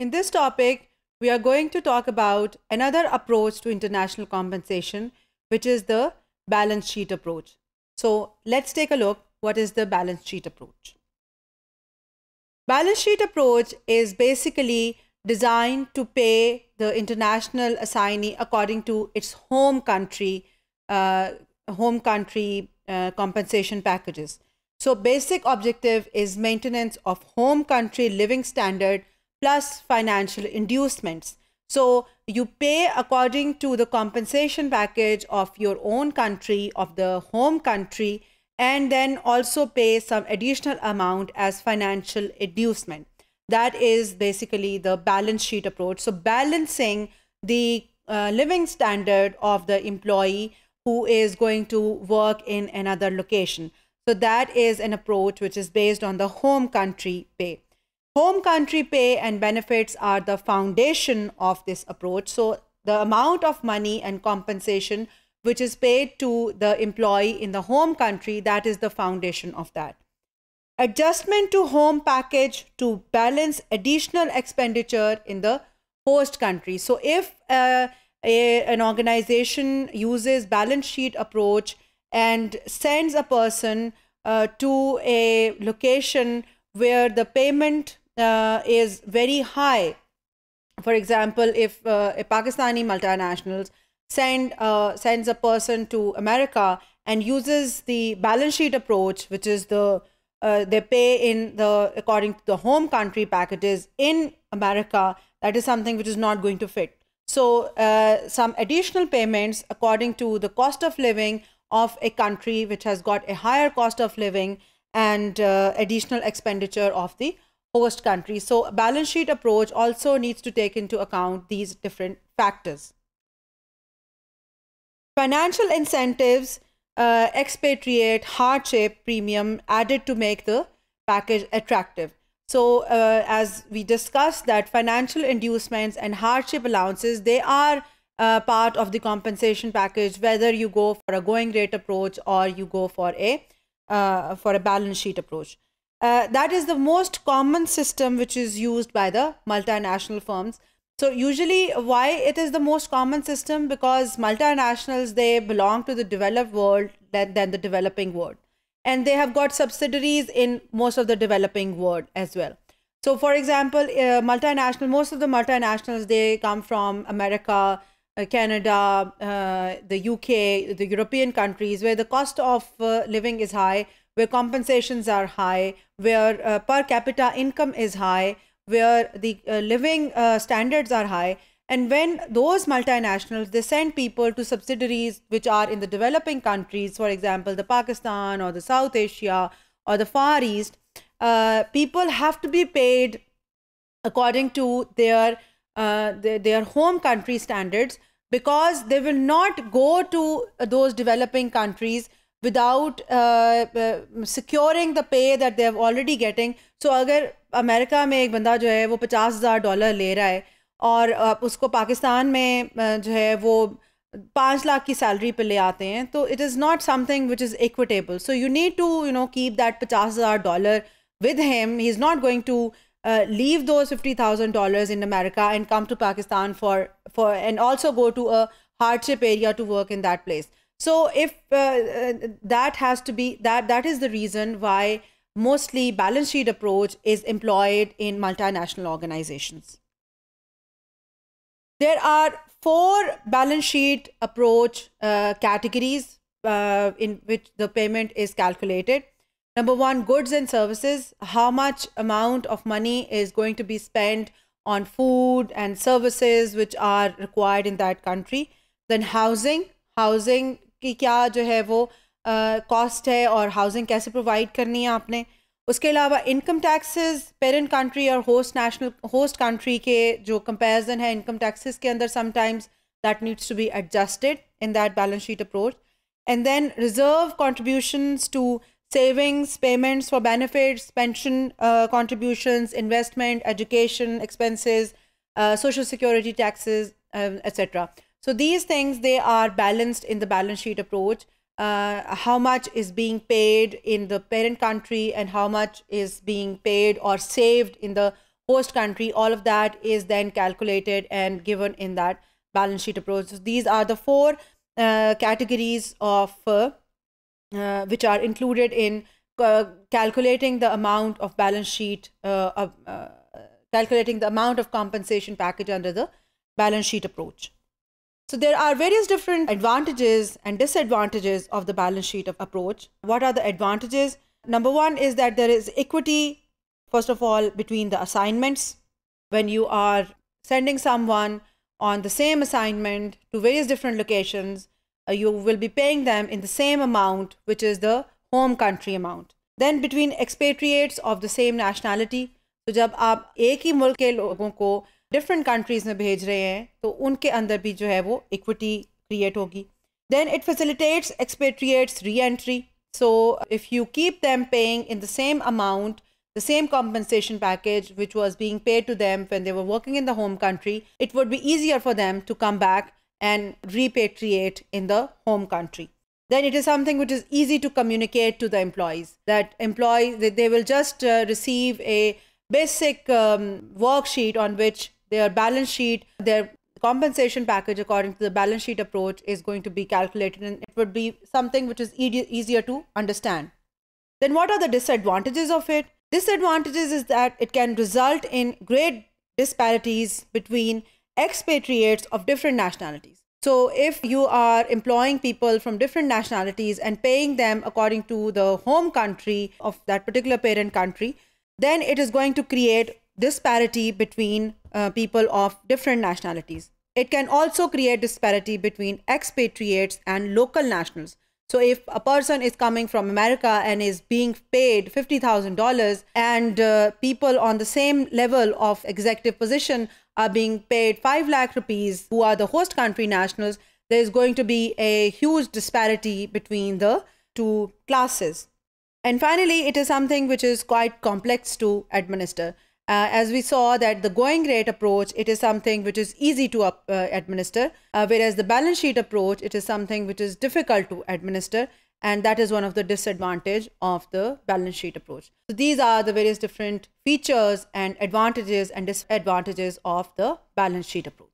In this topic, we are going to talk about another approach to international compensation, which is the balance sheet approach. So let's take a look what is the balance sheet approach. Balance sheet approach is basically designed to pay the international assignee according to its home country, uh, home country uh, compensation packages. So basic objective is maintenance of home country living standard plus financial inducements. So you pay according to the compensation package of your own country, of the home country, and then also pay some additional amount as financial inducement. That is basically the balance sheet approach. So balancing the uh, living standard of the employee who is going to work in another location. So that is an approach which is based on the home country pay. Home country pay and benefits are the foundation of this approach. So, the amount of money and compensation which is paid to the employee in the home country, that is the foundation of that. Adjustment to home package to balance additional expenditure in the host country. So, if uh, a, an organization uses balance sheet approach and sends a person uh, to a location where the payment uh, is very high. For example, if uh, a Pakistani multinationals send uh, sends a person to America and uses the balance sheet approach, which is the uh, they pay in the according to the home country packages in America, that is something which is not going to fit. So uh, some additional payments according to the cost of living of a country which has got a higher cost of living and uh, additional expenditure of the host country. So balance sheet approach also needs to take into account these different factors. Financial incentives, uh, expatriate, hardship premium added to make the package attractive. So uh, as we discussed that financial inducements and hardship allowances, they are uh, part of the compensation package, whether you go for a going rate approach or you go for a, uh, for a balance sheet approach. Uh, that is the most common system which is used by the multinational firms. So usually why it is the most common system because multinationals, they belong to the developed world than, than the developing world. And they have got subsidiaries in most of the developing world as well. So for example, uh, multinational, most of the multinationals, they come from America, uh, Canada, uh, the UK, the European countries where the cost of uh, living is high where compensations are high, where uh, per capita income is high, where the uh, living uh, standards are high. And when those multinationals, they send people to subsidiaries which are in the developing countries, for example, the Pakistan or the South Asia or the Far East, uh, people have to be paid according to their, uh, their, their home country standards because they will not go to those developing countries without uh, uh, securing the pay that they're already getting. So agar America mein ek banda jo hai wo 50,000 dollar le raha hai aur uh, Pakistan mein uh, jo hai wo 5 lakh ki salary pe le aate it is not something which is equitable. So you need to you know keep that 50,000 dollar with him. He's not going to uh, leave those 50,000 dollars in America and come to Pakistan for and also go to a hardship area to work in that place. So if uh, uh, that has to be that that is the reason why mostly balance sheet approach is employed in multinational organizations. There are four balance sheet approach uh, categories uh, in which the payment is calculated. Number one, goods and services. How much amount of money is going to be spent on food and services which are required in that country? Then housing. Housing कि क्या जो है वो cost है और housing कैसे provide करनी है आपने उसके अलावा इनकम टैक्सेस पेरेंट कंट्री और होस्ट नेशनल होस्ट कंट्री के जो कंपैरिजन है इनकम टैक्सेस के अंदर sometimes that needs to be adjusted in that balance sheet approach and then reserve contributions to savings payments for benefits pension contribution investment education expenses social security taxes security um, So these things, they are balanced in the balance sheet approach. Uh, how much is being paid in the parent country and how much is being paid or saved in the host country, all of that is then calculated and given in that balance sheet approach. So these are the four uh, categories of uh, uh, which are included in uh, calculating the amount of balance sheet uh, uh, calculating the amount of compensation package under the balance sheet approach. So there are various different advantages and disadvantages of the balance sheet of approach. What are the advantages? Number one is that there is equity, first of all, between the assignments. When you are sending someone on the same assignment to various different locations, uh, you will be paying them in the same amount, which is the home country amount. Then between expatriates of the same nationality, So जब आप एक ही मुल्क के लोगों को Different countries में भेज रहे हैं तो उनके अंदर भी जो है वो इक्विटी क्रिएट होगी then it facilitates expatriates reentry so if you keep them paying in the same amount the same compensation package which was being paid to them when they were working in the home country, it would be easier for them to come back and repatriate in the home country. Then it is something which is easy to communicate to the employees that employees they, they will just uh, receive a basic um, worksheet on which their balance sheet, their compensation package according to the balance sheet approach is going to be calculated and it would be something which is e easier to understand. Then what are the disadvantages of it? Disadvantages is that it can result in great disparities between expatriates of different nationalities. So if you are employing people from different nationalities and paying them according to the home country of that particular parent country, then it is going to create disparity between uh, people of different nationalities. It can also create disparity between expatriates and local nationals. So if a person is coming from America and is being paid $50,000 and uh, people on the same level of executive position are being paid 5 lakh rupees who are the host country nationals, there is going to be a huge disparity between the two classes. And finally, it is something which is quite complex to administer. Uh, as we saw that the going rate approach, it is something which is easy to up, uh, administer, uh, whereas the balance sheet approach, it is something which is difficult to administer. And that is one of the disadvantage of the balance sheet approach. So these are the various different features and advantages and disadvantages of the balance sheet approach.